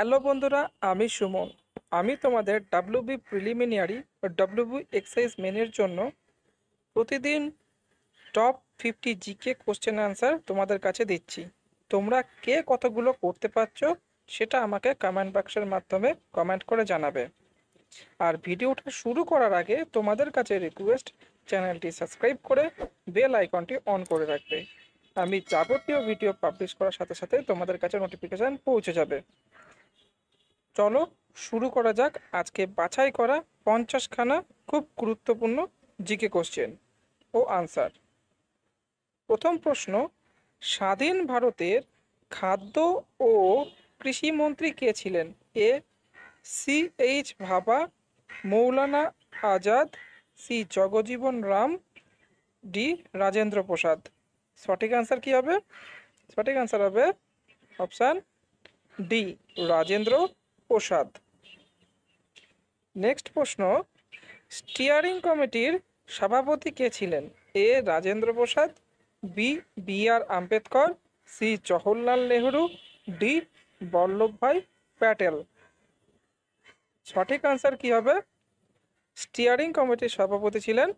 hello বন্ধুরা আমি সুমন আমি তোমাদের ডাব্লিউবি প্রিলিমিনারি ডাব্লিউবি এক্সারসাইজ মেনের জন্য প্রতিদিন top fifty GK question answer তোমাদের কাছে দিচ্ছি তোমরা কে কতগুলো করতে পারছ সেটা আমাকে কমেন্ট বক্সের মাধ্যমে কমেন্ট করে জানাবে আর ভিডিওটা শুরু করার আগে তোমাদের কাছে রিকোয়েস্ট চ্যানেলটি সাবস্ক্রাইব করে বেল আইকনটি অন করে রাখবে আমি যাবতীয় ভিডিও পাবলিশ করার সাথে সাথে তোমাদের কাছে নোটিফিকেশান পৌঁছে যাবে চলো শুরু করা যাক আজকে বাছাই করা পঞ্চাশখানা খুব গুরুত্বপূর্ণ জিকে কোশ্চেন ও আনসার প্রথম প্রশ্ন স্বাধীন ভারতের খাদ্য ও কৃষিমন্ত্রী কে ছিলেন এ C H Bhabha Maulana Azad C Jagjivan Ram D Rajendra Prasad সঠিক আনসার কি হবে সঠিক আনসার হবে option D Rajendra Prasad next প্রশ্ন স্টিয়ারিং কমিটির সভাপতি কে ছিলেন A Rajendra Prasad B B R Ambedkar C Jawaharlal Nehru D Vallabhbhai Patel সঠিক আনসার কি হবে স্টিয়ারিং কমিটির সভাপতি ছিলেন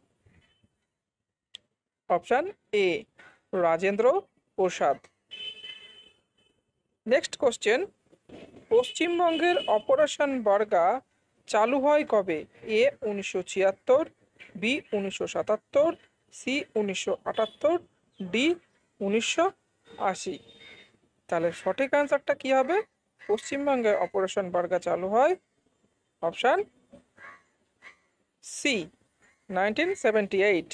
option A Rajendra Prasad next question পশ্চিমবঙ্গের অপারেশন বর্গা চালু হয় কবে এ উনিশশো ছিয়াত্তর বি উনিশশো সাতাত্তর সি উনিশশো আটাত্তর ডি উনিশশো আশি তাহলে সঠিক অ্যান্সারটা কী হবে পশ্চিমবঙ্গের অপারেশন বর্গা চালু হয় option C nineteen seventy eight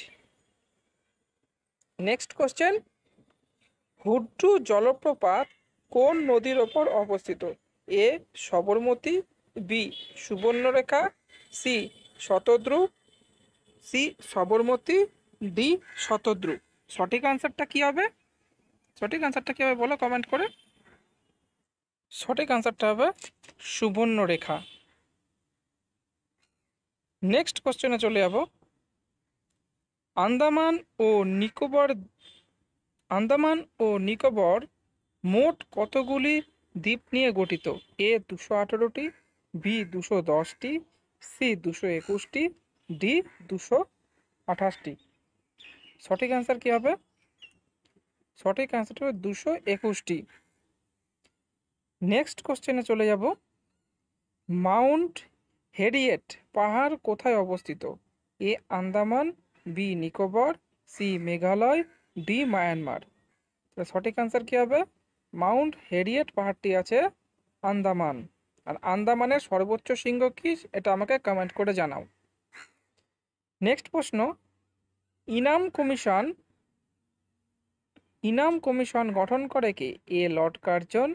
next question Hundru জলপ্রপাত কোন নদীর ওপর অবস্থিত A Sabarmati B Subarnarekha C Shatadru C Sabarmati D Shatadru সঠিক আনসারটা কি হবে সঠিক আনসারটা কী হবে বলো কমেন্ট করে সঠিক আনসারটা হবে সুবর্ণরেখা নেক্সট কোশ্চেনে চলে যাব আন্দামান ও নিকোবর আন্দামান ও নিকোবর মোট কতগুলি দ্বীপ নিয়ে গঠিত এ দুশো আঠারোটি বি দুশো দশটি সি দুশো একুশটি ডি দুশো আঠাশটি সঠিক অ্যান্সার কী হবে সঠিক অ্যান্সারটি হবে দুশো একুশটি নেক্সট কোশ্চেনে চলে যাব মাউন্ট হেরিয়েট পাহাড় কোথায় অবস্থিত A Andaman B Nicobar C Meghalaya D Myanmar সঠিক অ্যান্সার কী হবে মাউন্ট হেরিয়েট পাহাড়টি আছে আন্দামান আর আন্দামানের সর্বোচ্চ শৃঙ্গ কি এটা আমাকে কমেন্ট করে জানাও নেক্সট প্রশ্ন ইনাম কমিশন ইনাম কমিশন গঠন করে কে A Lord Curzon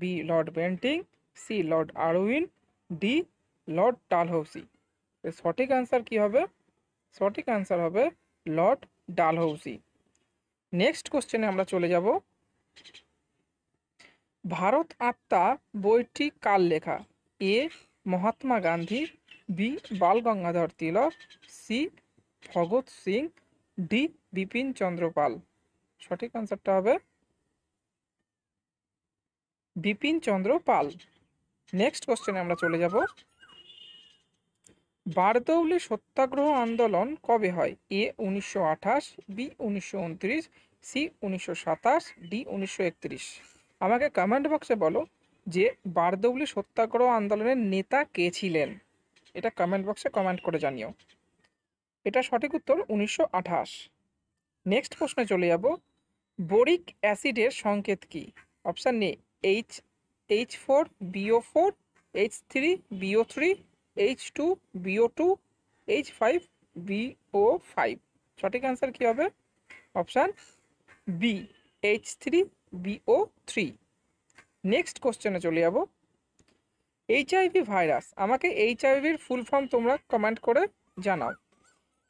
B Lord Bentinck C Lord Irwin D Lord Dalhousie সঠিক অ্যান্সার কি হবে সঠিক অ্যান্সার হবে লর্ড ডালহৌসি নেক্সট কোশ্চেনে আমরা চলে যাব ভারত আত্মা বইটি কাল লেখা A Mahatma Gandhi B Bal Gangadhar Tilak C Bhagat Singh D Bipin Chandra Pal সঠিক আনসারটা হবে বিপিন চন্দ্র পাল নেক্সট কোশ্চেনে আমরা চলে যাব বারদৌলি সত্যাগ্রহ আন্দোলন কবে হয় এ উনিশশো আঠাশ বি উনিশশো উনত্রিশ সি উনিশশো সাতাশ ডি উনিশশো একত্রিশ আমাকে কমেন্ট বক্সে বলো যে বারদৌলি সত্যাগ্রহ আন্দোলনের নেতা কে ছিলেন এটা কমেন্ট বক্সে কমেন্ট করে জানিও এটা সঠিক উত্তর উনিশশো নেক্সট প্রশ্নে চলে যাব বোরিক অ্যাসিডের সংকেত কি option A H H four B O four H three B O three H two B O two H five B O five সঠিক অ্যান্সার কী হবে option B H three B O three next কোশ্চেনে চলে যাব এইচআইভি ভাইরাস আমাকে এইচআইভির ফুল ফর্ম তোমরা comment করে জানাও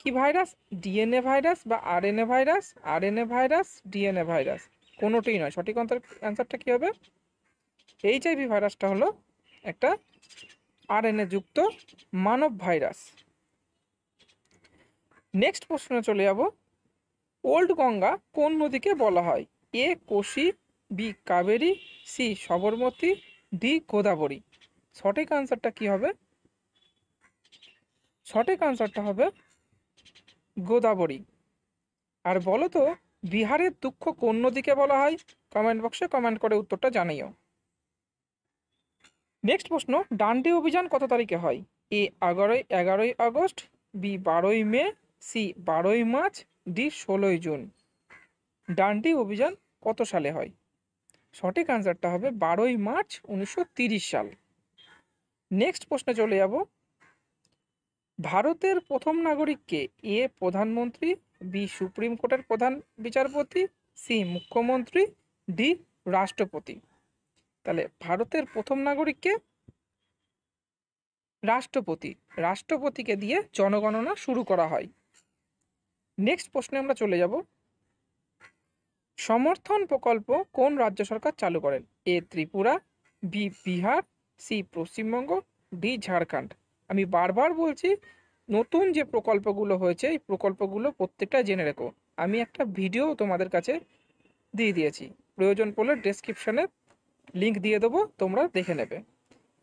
কি ভাইরাস ডিএনএ ভাইরাস বা RNA virus RNA virus DNA virus কোনোটাই নয় সঠিক অন্তর অ্যান্সারটা কী হবে এইচআইভি ভাইরাসটা হলো একটা আরএনএ যুক্ত মানব ভাইরাস নেক্সট প্রশ্নে চলে যাব ওল্ড গঙ্গা কোন নদীকে বলা হয় A Koshi B Kaveri C Sabarmati D Godavari সঠিক আনসারটা কি হবে সঠিক আনসারটা হবে গোদাবরী আর বলো তো বিহারের দুঃখ কোন নদীকে বলা হয় কমেন্ট বক্সে কমেন্ট করে উত্তরটা জানিও নেক্সট প্রশ্ন ডান্ডি অভিযান কত তারিখে হয় এ এগারোই এগারোই আগস্ট বি বারোই মে সি বারোই মার্চ ডি ষোলোই জুন ডান্ডি অভিযান কত সালে হয় সঠিক আনসারটা হবে বারোই মার্চ উনিশশো সাল নেক্সট প্রশ্নে চলে যাব ভারতের প্রথম নাগরিককে এ প্রধানমন্ত্রী বি সুপ্রিম কোর্টের প্রধান বিচারপতি সি মুখ্যমন্ত্রী ডি রাষ্ট্রপতি তাহলে ভারতের প্রথম নাগরিককে রাষ্ট্রপতি রাষ্ট্রপতিকে দিয়ে জনগণনা শুরু করা হয় নেক্সট প্রশ্নে আমরা চলে যাব সমর্থন প্রকল্প কোন রাজ্য সরকার চালু করেন A Tripura B Bihar C Paschimbanga D Jharkhand আমি বারবার বলছি নতুন যে প্রকল্পগুলো হয়েছে এই প্রকল্পগুলো প্রত্যেকটা জেনে রেখো আমি একটা ভিডিও তোমাদের কাছে দিয়ে দিয়েছি প্রয়োজন পড়লে ডেসক্রিপশানে লিঙ্ক দিয়ে দেবো তোমরা দেখে নেবে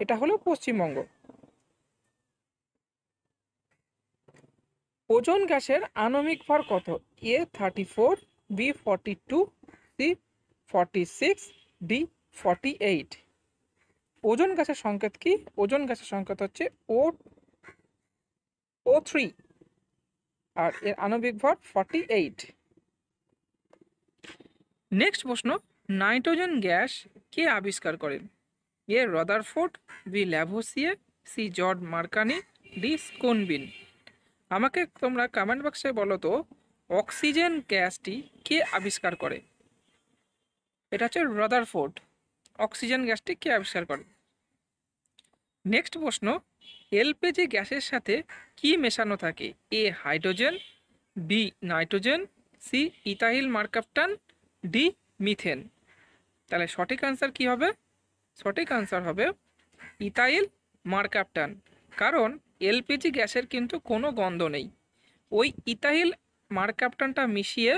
এটা হলো পশ্চিমবঙ্গ ওজন গ্যাসের আনমিক ভর কত A thirty four B forty two C forty six D forty eight ওজন গাছের সংকেত কি ওজন গাছের সংকেত হচ্ছে ও ও থ্রি আর এর আণবিক ভর ফর্টি এইট নেক্সট প্রশ্ন নাইট্রোজেন গ্যাস কে আবিষ্কার করেন A Rutherford B Lavoisier C George Marconi D Schonbein আমাকে তোমরা কমেন্ট বক্সে বলো তো অক্সিজেন গ্যাসটি কে আবিষ্কার করে এটা হচ্ছে ফোর্ড অক্সিজেন গ্যাসটি কে আবিষ্কার করে নেক্সট প্রশ্ন এলপিজি গ্যাসের সাথে কি মেশানো থাকে A hydrogen B nitrogen C ethyl mercaptan D methane তাহলে সঠিক আনসার কি হবে সঠিক আনসার হবে ইতাইল মার্কাপটান কারণ এলপিজি গ্যাসের কিন্তু কোনো গন্ধ নেই ওই ইতাহিল মার ক্যাপ্টানটা মিশিয়ে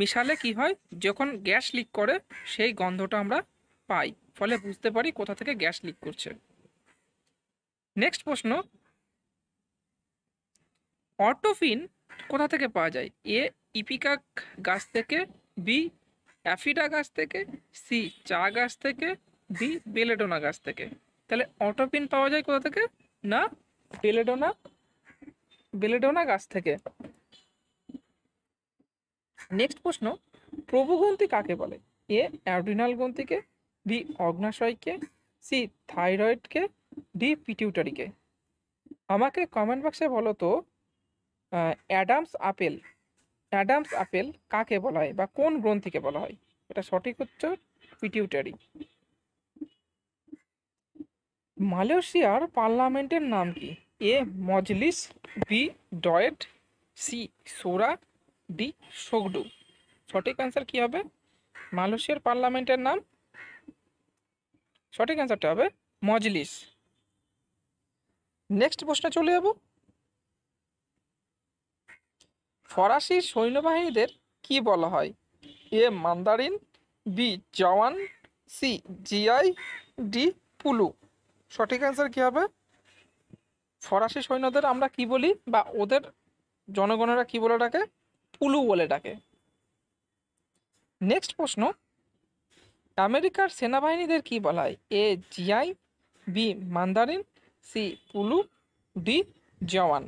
মিশালে কি হয় যখন গ্যাস লিক করে সেই গন্ধটা আমরা পাই ফলে বুঝতে পারি কোথা থেকে গ্যাস লিক করছে নেক্সট প্রশ্ন অটোফিন কোথা থেকে পাওয়া যায় এ ইপিকাক গাছ থেকে বি অ্যাফিডা গাছ থেকে সি চা গাছ থেকে বি বেলেডোনা গাছ থেকে তাহলে অটোপিন পাওয়া যায় কোথা থেকে না বেলেডোনা বেলেডোনা গাছ থেকে নেক্সট প্রশ্ন প্রভুগ্রন্থি কাকে বলে এ অ্যাড্রিনাল গ্রন্থিকে বি অগ্নাশয়কে সি থাইরয়েডকে ডি পিটিউটারিকে আমাকে কমেন্ট বক্সে বলো তো অ্যাডামস আপেল অ্যাডামস আপেল কাকে বলা হয় বা কোন গ্রন্থিকে বলা হয় এটা সঠিক হচ্ছে পিটিউটারি মালয়েশিয়ার পার্লামেন্টের নাম কি এ মজলিস বি ডয়েট সি সোরা ডি সোগডু সঠিক অ্যান্সার কি হবে মালয়েশিয়ার পার্লামেন্টের নাম সঠিক অ্যান্সারটা হবে মজলিস নেক্সট প্রশ্নে চলে যাব ফরাসি সৈন্যবাহিনীদের কি বলা হয় A Mandarin B jawan C GI D পুলু সঠিক অ্যান্সার কী হবে ফরাসি সৈন্যদের আমরা কি বলি বা ওদের জনগণেরা কি বলে ডাকে পুলু বলে ডাকে নেক্সট প্রশ্ন আমেরিকার সেনাবাহিনীদের কি বলা হয় A GI B Mandarin C পুলু ডি জওয়ান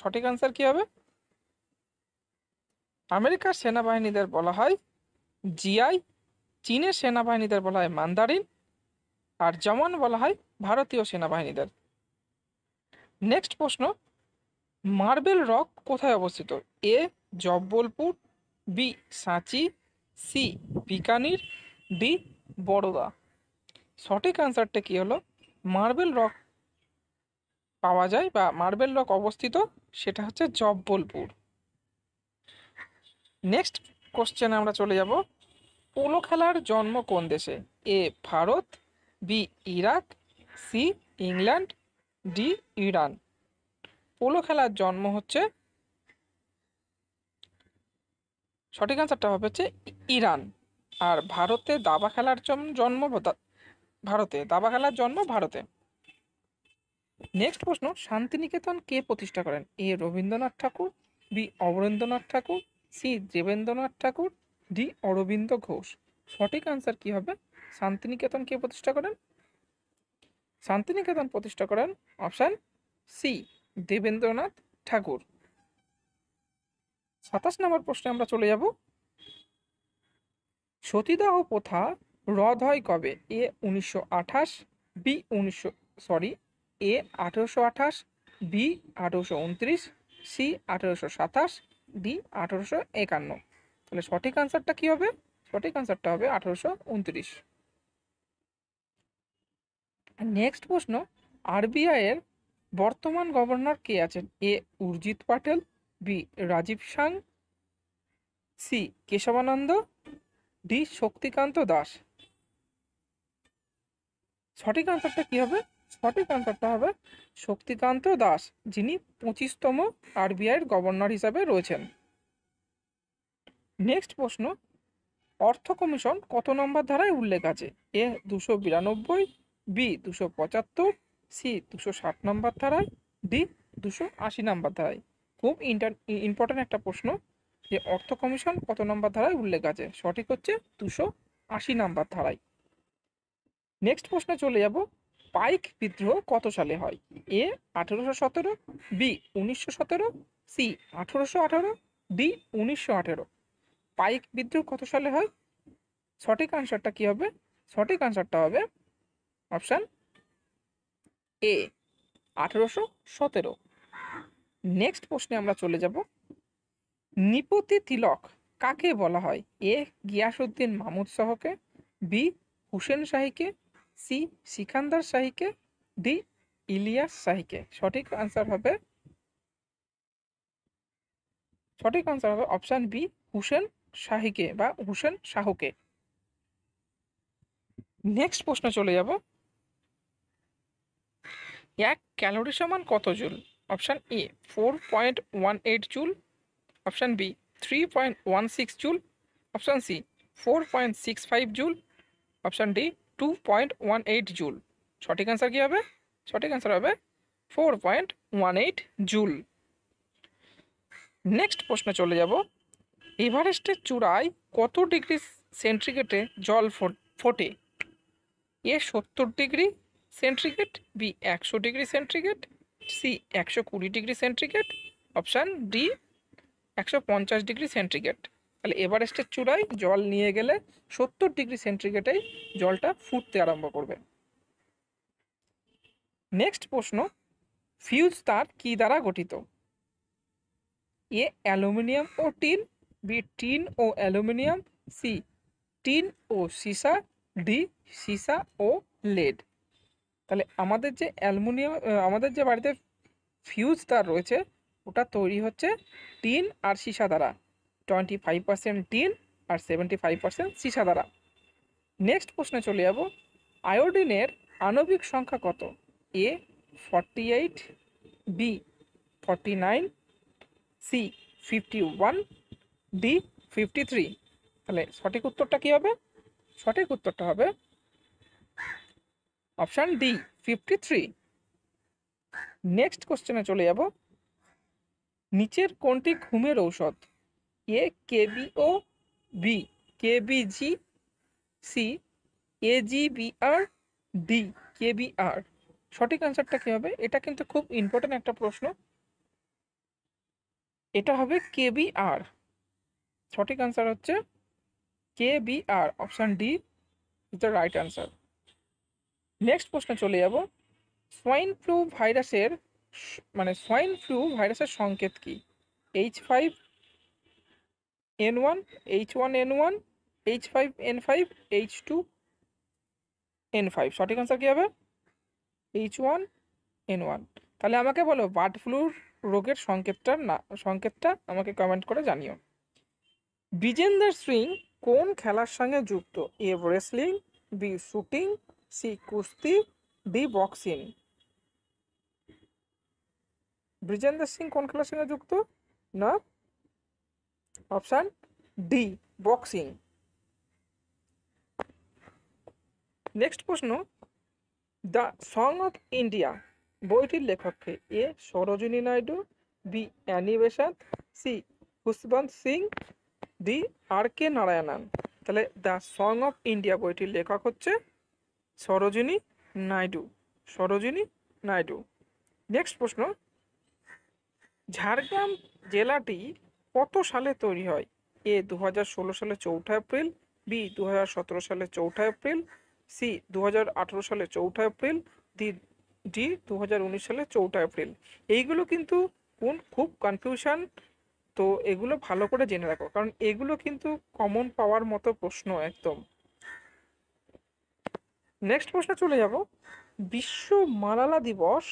সঠিক আনসার কি হবে আমেরিকার সেনাবাহিনীদের বলা হয় জিআই চীনের সেনাবাহিনীদের বলা হয় মান্দারিন আর জওয়ান বলা হয় ভারতীয় সেনাবাহিনীদের নেক্সট প্রশ্ন মার্বেল রক কোথায় অবস্থিত এ জব্বলপুর বি সাঁচি সি বিকানির ডি বড়দা সঠিক অ্যান্সারটা কী হলো মার্বেল রক পাওয়া যায় বা মার্বেল রক অবস্থিত সেটা হচ্ছে জব্বলপুর নেক্সট কোশ্চেন আমরা চলে যাব পোলো খেলার জন্ম কোন দেশে A Bharat B Iraq C England D Iran polo খেলার জন্ম হচ্ছে সঠিক আনসারটা হবে হচ্ছে ইরান আর ভারতে দাবা খেলার জন্ম ভারতে দাবা খেলার জন্ম ভারতে নেক্সট প্রশ্ন শান্তিনিকেতন কে প্রতিষ্ঠা করেন A Rabindranath Thakur B Abanindranath Thakur C Debendranath Thakur D Aurobindo Ghosh সঠিক আনসার কি হবে শান্তিনিকেতন কে প্রতিষ্ঠা করেন শান্তিনিকেতন প্রতিষ্ঠা করেন অপশান সি দেবেন্দ্রনাথ ঠাকুর সাতাশ নম্বর প্রশ্নে আমরা চলে যাব সতীদাহ প্রথা রদ হয় কবে এ উনিশশো আঠাশ বি উনিশশো সরি এ আঠেরোশো আঠাশ বি আঠেরোশো উনত্রিশ সি আঠেরোশো সাতাশ ডি আঠেরোশো একান্ন তাহলে সঠিক আনসারটা কি হবে সঠিক আনসারটা হবে আঠেরোশো উনত্রিশ নেক্সট প্রশ্ন আরবিআইয়ের বর্তমান গভর্নর কে আছেন এ উর্জিত পাটেল বি রাজীব সাং সি কেশবানন্দ ডি শক্তিকান্ত দাস সঠিক আনসারটা কি হবে সঠিক আনসারটা হবে শক্তিকান্ত দাস যিনি পঁচিশতম আরবিআইয়ের গভর্নর হিসাবে রয়েছেন নেক্সট প্রশ্ন অর্থ কমিশন কত নম্বর ধারায় উল্লেখ আছে এ দুশো বিরানব্বই বি দুশো পঁচাত্তর সি দুশো ষাট নম্বর ধারায় ডি দুশো আশি নম্বর ধারায় খুব ইন্টার ইম্পর্ট্যান্ট একটা প্রশ্ন যে অর্থ কমিশন কত নম্বর ধারায় উল্লেখ আছে সঠিক হচ্ছে দুশো আশি নম্বর ধারায় নেক্সট প্রশ্নে চলে যাব পাইক বিদ্রোহ কত সালে হয় এ আঠেরোশো সতেরো বি উনিশশো সতেরো সি আঠেরোশো আঠারো ডি উনিশশো আঠেরো পাইক বিদ্রোহ কত সালে হয় সঠিক আনসারটা কি হবে সঠিক আনসারটা হবে অপশান এ আঠেরোশো সতেরো নেক্সট প্রশ্নে আমরা চলে যাব নিপতি তিলক কাকে বলা হয় এ গিয়াসুদ্দিন মামুদ শাহকে বি হুসেন শাহীকে সি সিকান্দার শাহীকে ডি ইলিয়াস শাহীকে সঠিক আনসার হবে সঠিক আনসার হবে অপশান বি হুসেন শাহীকে বা হুসেন শাহকে নেক্সট প্রশ্ন চলে যাব এক ক্যালোরি সমান কত joule option A four point one eight joule option B three point one six joule option C four point six five joule option D two point one eight joule সঠিক answer কী হবে সঠিক answer হবে four point one eight joule next প্রশ্নে চলে যাব এভারেস্টের চূড়ায় কত ডিগ্রি সেন্ট্রিগেটে জল ফোটে এ সত্তর ডিগ্রি সেন্ট্রিগেট বি একশো ডিগ্রি সেন্ট্রিগেট সি একশো কুড়ি ডিগ্রি সেন্টিগ্রেড অপশান ডি একশো পঞ্চাশ ডিগ্রি সেন্টিগ্রেড তাহলে এভারেস্টের চূড়ায় জল নিয়ে গেলে সত্তর ডিগ্রি সেন্টিগ্রেডেই জলটা ফুটতে আরম্ভ করবে নেক্সট প্রশ্ন ফিউজ তার কি দ্বারা গঠিত এ অ্যালুমিনিয়াম ও টিন বি টিন ও অ্যালুমিনিয়াম সি টিন ও সিসা ডি সিসা ও লেড তাহলে আমাদের যে অ্যালমিনিয়াম আমাদের যে বাড়িতে ফিউজ তার রয়েছে ওটা তৈরি হচ্ছে টিন আর সীসা দ্বারা টোয়েন্টি ফাইভ পার্সেন্ট টিন আর সেভেন্টি ফাইভ পার্সেন্ট সীসা দ্বারা নেক্সট প্রশ্নে চলে যাব আয়োডিনের আণবিক সংখ্যা কত A forty eight B forty nine C fifty one D fifty three তাহলে সঠিক উত্তরটা কী হবে সঠিক উত্তরটা হবে option D fifty three next কোশ্চেনে চলে যাব নিচের কোনটি ঘুমের ঔষধ A K B K B G C A R D K B R সঠিক অ্যান্সারটা কী হবে এটা কিন্তু খুব ইম্পর্ট্যান্ট একটা প্রশ্ন এটা হবে কে বি আর সঠিক অ্যান্সার হচ্ছে K B R option D is the right answer next প্রশ্নে চলে যাব সোয়াইন ফ্লু ভাইরাসের মানে সোয়াইন ফ্লু ভাইরাসের সংকেত কি H five N one H one N one H five N five H two N five সঠিক আনসার কী হবে এইচ ওয়ান এন ওয়ান তাহলে আমাকে বলো বার্ড ফ্লুর রোগের সংকেতটা না সংকেতটা আমাকে কমেন্ট করে জানিও বিজেন্দার সিং কোন খেলার সঙ্গে যুক্ত A wrestling B shooting C কুস্তি দি বক্সিং ব্রিজেন্দ্র সিং কোন খেলার সঙ্গে যুক্ত না অপশান ডি বক্সিং নেক্সট প্রশ্ন দ্য সং অফ ইন্ডিয়া বইটির লেখককে A Sarojini Naidu B Annie Besant C Khushwant Singh D R K Narayanan তাহলে দ্য সং অফ ইন্ডিয়া বইটির লেখক হচ্ছে সরোজিনী নাইডু সরোজিনী নাইডু নেক্সট প্রশ্ন ঝাড়গ্রাম জেলাটি কত সালে তৈরি হয় এ দু সালে চৌঠা এপ্রিল বি দু সালে চৌঠা এপ্রিল সি দু সালে চৌঠা এপ্রিল ডি ডি দু সালে চৌঠা এপ্রিল এইগুলো কিন্তু কোন খুব কনফিউশন তো এগুলো ভালো করে জেনে রাখো কারণ এগুলো কিন্তু কমন পাওয়ার মতো প্রশ্ন একদম নেক্সট প্রশ্নে চলে যাব বিশ্ব মালালা দিবস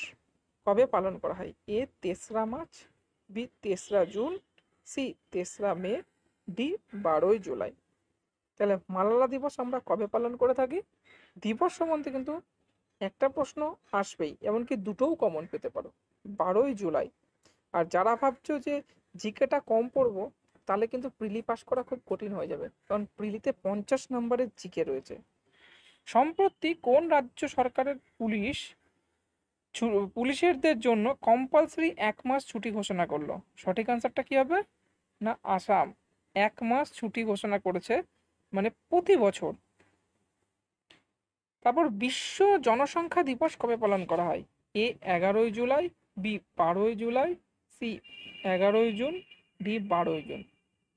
কবে পালন করা হয় এ তেসরা মার্চ বি তেসরা জুন সি তেসরা মে ডি বারোই জুলাই তাহলে মালালা দিবস আমরা কবে পালন করে থাকি দিবস সম্বন্ধে কিন্তু একটা প্রশ্ন আসবেই এমনকি দুটোও কমন পেতে পারো বারোই জুলাই আর যারা ভাবছ যে জিকেটা কম পড়বো তাহলে কিন্তু প্রিলি পাস করা খুব কঠিন হয়ে যাবে কারণ প্রিলিতে পঞ্চাশ নম্বরের জিকে রয়েছে সম্প্রতি কোন রাজ্য সরকারের পুলিশ পুলিশেরদের জন্য কম্পালসারি এক মাস ছুটি ঘোষণা করলো সঠিক আনসারটা কি হবে না আসাম এক মাস ছুটি ঘোষণা করেছে মানে প্রতি বছর তারপর বিশ্ব জনসংখ্যা দিবস কবে পালন করা হয় এ এগারোই জুলাই বি বারোই জুলাই সি এগারোই জুন ডি বারোই জুন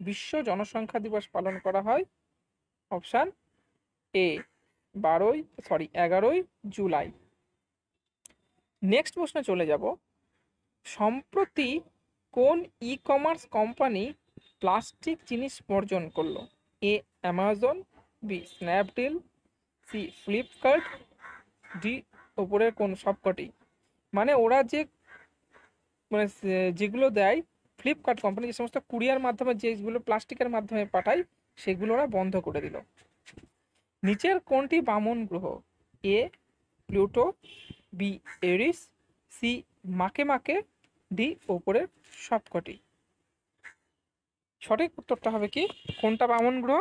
বিশ্ব জনসংখ্যা দিবস পালন করা হয় অপশান এ বারোই সরি এগারোই জুলাই নেক্সট প্রশ্নে চলে যাব সম্প্রতি কোন ই কমার্স কোম্পানি প্লাস্টিক জিনিস বর্জন করলো A Amazon B Snapdeal C Flipkart D ওপরের কোন সবকটি মানে ওরা যে মানে যেগুলো দেয় ফ্লিপকার্ট কোম্পানি যে সমস্ত কুরিয়ার মাধ্যমে যেগুলো প্লাস্টিকের মাধ্যমে পাঠায় সেগুলো ওরা বন্ধ করে দিল নিচের কোনটি বামন গ্রহ A Pluto B Eris C Makemake D ওপরের সবকটি সঠিক উত্তরটা হবে কি কোনটা বামন গ্রহ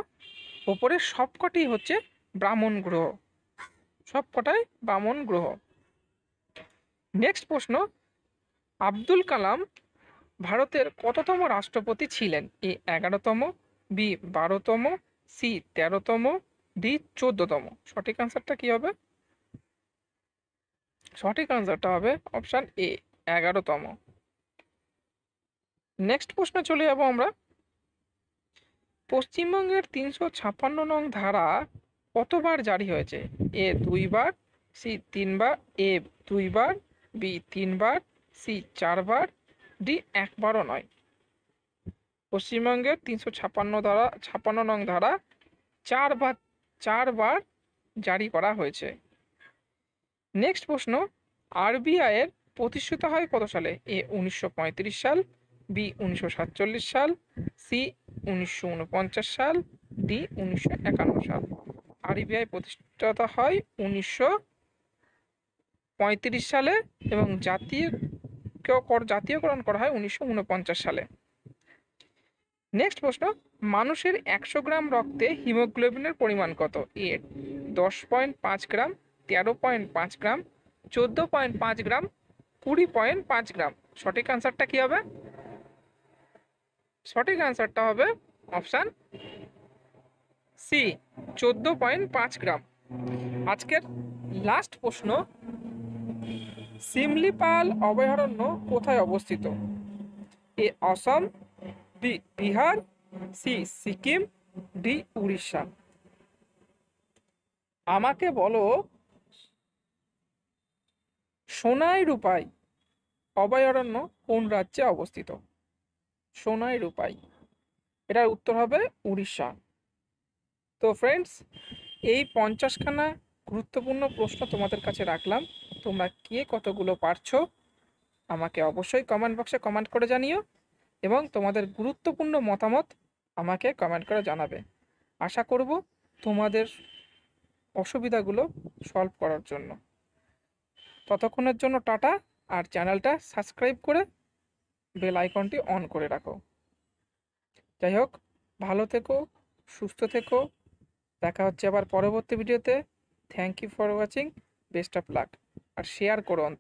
ওপরের সবকটি হচ্ছে ব্রাহ্মণ গ্রহ সবকটাই বামন গ্রহ নেক্সট প্রশ্ন আব্দুল কালাম ভারতের কততম রাষ্ট্রপতি ছিলেন এ এগারোতম বি বারোতম সি তেরোতম ডি চোদ্দতম সঠিক আনসারটা কি হবে সঠিক আনসারটা হবে অপশান এ এগারোতম নেক্সট প্রশ্নে চলে যাব আমরা পশ্চিমবঙ্গের তিনশো ছাপ্পান্ন নং ধারা কতবার জারি হয়েছে এ দুইবার সি তিনবার এ দুইবার বি তিনবার সি চারবার ডি একবারও নয় পশ্চিমবঙ্গের তিনশো ছাপ্পান্ন ধারা ছাপ্পান্ন নং ধারা চারবার চারবার জারি করা হয়েছে নেক্সট প্রশ্ন আরবিআই এর প্রতিষ্ঠিত হয় কত সালে এ উনিশশো সাল বি উনিশশো সাল সি উনিশশো সাল ডি উনিশশো সাল আরবিআই প্রতিষ্ঠিত হয় উনিশশো সালে এবং জাতীয় জাতীয়করণ করা হয় উনিশশো সালে নেক্সট প্রশ্ন মানুষের একশো গ্রাম রক্তে হিমোগ্লোবিনের পরিমাণ কত এ দশ পয়েন্ট পাঁচ গ্রাম তেরো পয়েন্ট পাঁচ গ্রাম চোদ্দো পয়েন্ট পাঁচ গ্রাম কুড়ি পয়েন্ট পাঁচ গ্রাম সঠিক আনসারটা কী হবে সঠিক আনসারটা হবে অপশান সি চোদ্দ পয়েন্ট পাঁচ গ্রাম আজকের লাস্ট প্রশ্ন সিমলিপাল অভয়ারণ্য কোথায় অবস্থিত A Assam B Bihar C Sikkim D Orissa আমাকে বলো সোনাই রূপাই অভয়ারণ্য কোন রাজ্যে অবস্থিত সোনাই রূপাই এটার উত্তর হবে উড়িষ্যা তো ফ্রেন্ডস এই পঞ্চাশখানা গুরুত্বপূর্ণ প্রশ্ন তোমাদের কাছে রাখলাম তোমরা কে কতগুলো পারছো আমাকে অবশ্যই কমেন্ট বক্সে কমেন্ট করে জানিও এবং তোমাদের গুরুত্বপূর্ণ মতামত আমাকে কমেন্ট করে জানাবে আশা করব তোমাদের অসুবিধাগুলো সলভ করার জন্য ততক্ষণের জন্য টাটা আর চ্যানেলটা সাবস্ক্রাইব করে বেল আইকনটি অন করে রাখো যাই হোক ভালো থেকো সুস্থ থেকো দেখা হচ্ছে আবার পরবর্তী ভিডিওতে thank you for watching best of luck আর শেয়ার করো অন্ত